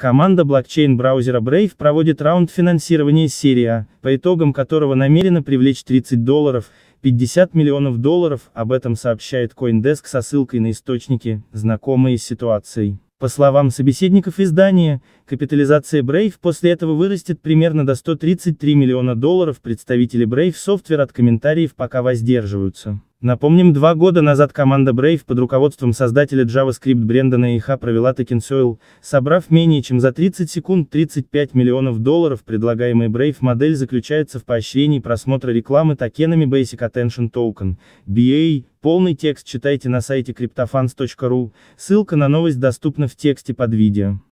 Команда блокчейн-браузера Brave проводит раунд финансирования серии А, по итогам которого намерена привлечь 30 долларов, 50 миллионов долларов, об этом сообщает Coindesk со ссылкой на источники, знакомые с ситуацией. По словам собеседников издания, капитализация Brave после этого вырастет примерно до 133 миллиона долларов представители Brave Software от комментариев пока воздерживаются. Напомним, два года назад команда Brave под руководством создателя JavaScript Брендона Иха провела Token собрав менее чем за 30 секунд 35 миллионов долларов. Предлагаемая Brave модель заключается в поощрении просмотра рекламы токенами Basic Attention Token, BA, полный текст читайте на сайте cryptofans.ru, ссылка на новость доступна в тексте под видео.